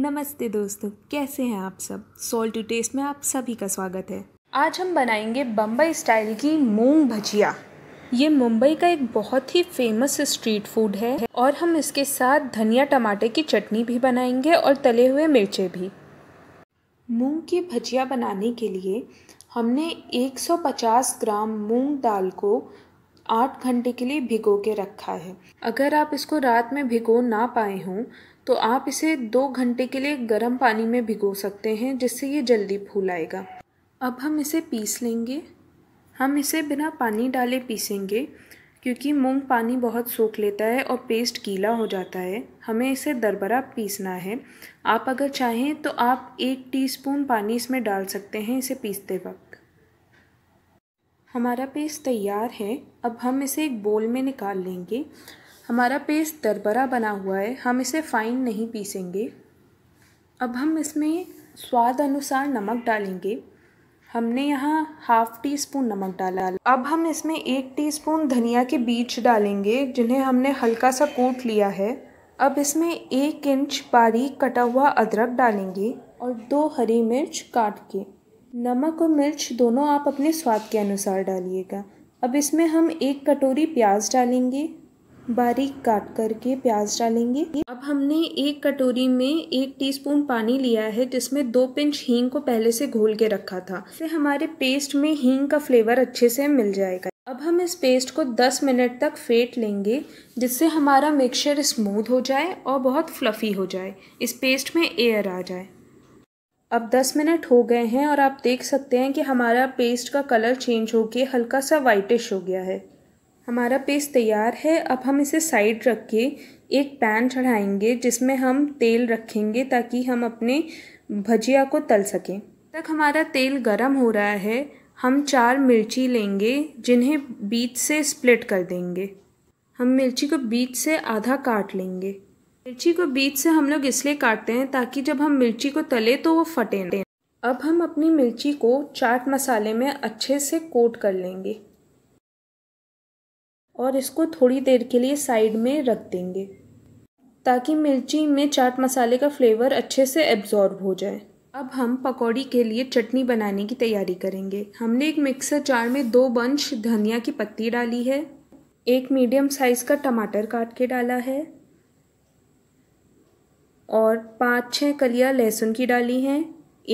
नमस्ते दोस्तों कैसे हैं आप सब सोल टू टेस्ट में आप सभी का स्वागत है आज हम बनाएंगे बम्बई स्टाइल की मूंग भजिया ये मुंबई का एक बहुत ही फेमस स्ट्रीट फूड है और हम इसके साथ धनिया टमाटर की चटनी भी बनाएंगे और तले हुए मिर्चे भी मूंग की भजिया बनाने के लिए हमने 150 ग्राम मूंग दाल को आठ घंटे के लिए भिगो के रखा है अगर आप इसको रात में भिगो ना पाए हों तो आप इसे दो घंटे के लिए गर्म पानी में भिगो सकते हैं जिससे ये जल्दी फूल आएगा अब हम इसे पीस लेंगे हम इसे बिना पानी डाले पीसेंगे क्योंकि मूंग पानी बहुत सोख लेता है और पेस्ट गीला हो जाता है हमें इसे दरबरा पीसना है आप अगर चाहें तो आप एक टीस्पून पानी इसमें डाल सकते हैं इसे पीसते वक्त हमारा पेस्ट तैयार है अब हम इसे एक बोल में निकाल लेंगे हमारा पेस्ट दरबरा बना हुआ है हम इसे फ़ाइन नहीं पीसेंगे अब हम इसमें स्वाद अनुसार नमक डालेंगे हमने यहाँ हाफ़ टी स्पून नमक डाला अब हम इसमें एक टी स्पून धनिया के बीज डालेंगे जिन्हें हमने हल्का सा कूट लिया है अब इसमें एक इंच बारीक कटा हुआ अदरक डालेंगे और दो हरी मिर्च काट के नमक और मिर्च दोनों आप अपने स्वाद के अनुसार डालिएगा अब इसमें हम एक कटोरी प्याज डालेंगे बारीक काट करके प्याज डालेंगे अब हमने एक कटोरी में एक टीस्पून पानी लिया है जिसमें दो पिंच हींग को पहले से घोल के रखा था इससे हमारे पेस्ट में हींग का फ्लेवर अच्छे से मिल जाएगा अब हम इस पेस्ट को 10 मिनट तक फेंट लेंगे जिससे हमारा मिक्सचर स्मूथ हो जाए और बहुत फ्लफ़ी हो जाए इस पेस्ट में एयर आ जाए अब 10 मिनट हो गए हैं और आप देख सकते हैं कि हमारा पेस्ट का कलर चेंज होके हल्का सा वाइटिश हो गया है हमारा पेस्ट तैयार है अब हम इसे साइड रख के एक पैन चढ़ाएंगे जिसमें हम तेल रखेंगे ताकि हम अपने भजिया को तल सकें तक हमारा तेल गरम हो रहा है हम चार मिर्ची लेंगे जिन्हें बीच से स्प्लिट कर देंगे हम मिर्ची को बीच से आधा काट लेंगे मिर्ची को बीच से हम लोग इसलिए काटते हैं ताकि जब हम मिर्ची को तले तो वो फटे अब हम अपनी मिर्ची को चाट मसाले में अच्छे से कोट कर लेंगे और इसको थोड़ी देर के लिए साइड में रख देंगे ताकि मिर्ची में चाट मसाले का फ्लेवर अच्छे से एब्जॉर्ब हो जाए अब हम पकौड़ी के लिए चटनी बनाने की तैयारी करेंगे हमने एक मिक्सर जार में दो बंश धनिया की पत्ती डाली है एक मीडियम साइज़ का टमाटर काट के डाला है और पाँच छः कलिया लहसुन की डाली हैं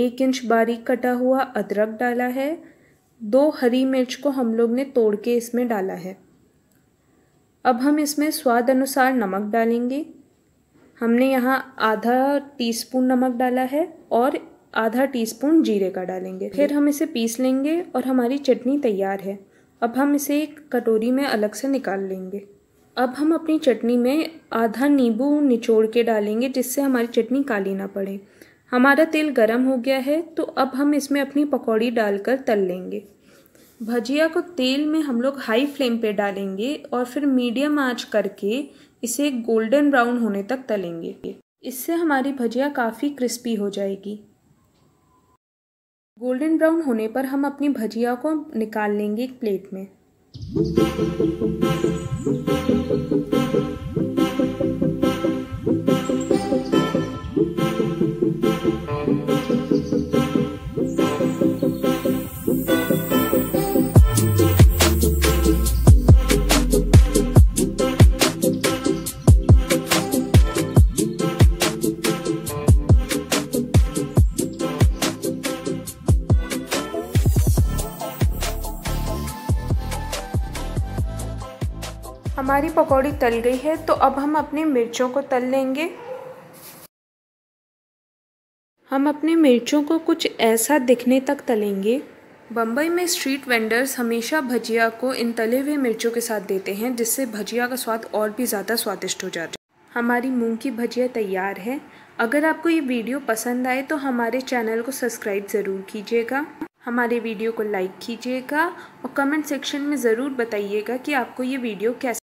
एक इंच बारीक कटा हुआ अदरक डाला है दो हरी मिर्च को हम लोग ने तोड़ के इसमें डाला है अब हम इसमें स्वाद अनुसार नमक डालेंगे हमने यहाँ आधा टीस्पून नमक डाला है और आधा टीस्पून जीरे का डालेंगे फिर हम इसे पीस लेंगे और हमारी चटनी तैयार है अब हम इसे एक कटोरी में अलग से निकाल लेंगे अब हम अपनी चटनी में आधा नींबू निचोड़ के डालेंगे जिससे हमारी चटनी काली ना पड़े हमारा तेल गरम हो गया है तो अब हम इसमें अपनी पकौड़ी डालकर तल लेंगे भजिया को तेल में हम लोग हाई फ्लेम पे डालेंगे और फिर मीडियम आंच करके इसे गोल्डन ब्राउन होने तक तलेंगे इससे हमारी भजिया काफ़ी क्रिस्पी हो जाएगी गोल्डन ब्राउन होने पर हम अपनी भजिया को निकाल लेंगे एक प्लेट में हमारी पकौड़ी तल गई है तो अब हम अपने मिर्चों को तल लेंगे हम अपने मिर्चों को कुछ ऐसा दिखने तक तलेंगे बम्बई में स्ट्रीट वेंडर्स हमेशा भजिया को इन तले हुए मिर्चों के साथ देते हैं जिससे भजिया का स्वाद और भी ज़्यादा स्वादिष्ट हो जाता है हमारी मूंग की भजिया तैयार है अगर आपको ये वीडियो पसंद आए तो हमारे चैनल को सब्सक्राइब ज़रूर कीजिएगा हमारे वीडियो को लाइक कीजिएगा और कमेंट सेक्शन में ज़रूर बताइएगा कि आपको ये वीडियो कैसे